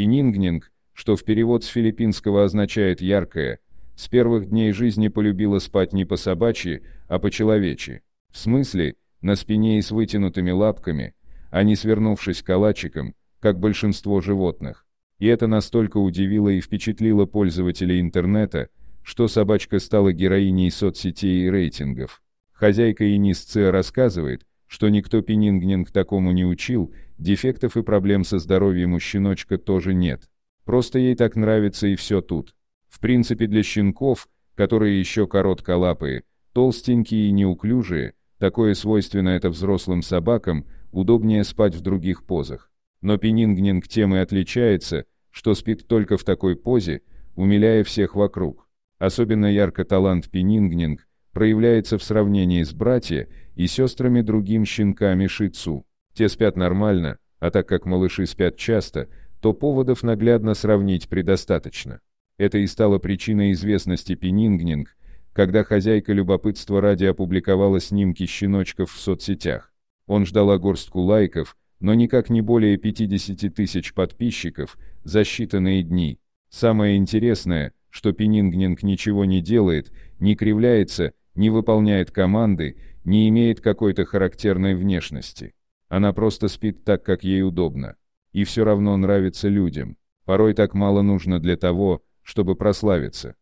и Нингнинг, что в перевод с филиппинского означает «яркое», с первых дней жизни полюбила спать не по-собачьи, а по-человечи. В смысле, на спине и с вытянутыми лапками, а не свернувшись калачиком, как большинство животных. И это настолько удивило и впечатлило пользователей интернета, что собачка стала героиней соцсетей и рейтингов. Хозяйка Инис рассказывает, что никто Пенингнин такому не учил, дефектов и проблем со здоровьем у щеночка тоже нет. Просто ей так нравится и все тут. В принципе для щенков, которые еще коротколапые, толстенькие и неуклюжие, такое свойственно это взрослым собакам, удобнее спать в других позах. Но Пенингнинг тем и отличается, что спит только в такой позе, умиляя всех вокруг. Особенно ярко талант Пенингнинг проявляется в сравнении с братья и сестрами другим щенками шицу. Те спят нормально, а так как малыши спят часто, то поводов наглядно сравнить предостаточно. Это и стало причиной известности Пенингнинг, когда хозяйка любопытства ради опубликовала снимки щеночков в соцсетях. Он ждал горстку лайков, но никак не более 50 тысяч подписчиков за считанные дни. Самое интересное, что Пенингнинг ничего не делает, не кривляется не выполняет команды, не имеет какой-то характерной внешности. Она просто спит так, как ей удобно. И все равно нравится людям. Порой так мало нужно для того, чтобы прославиться.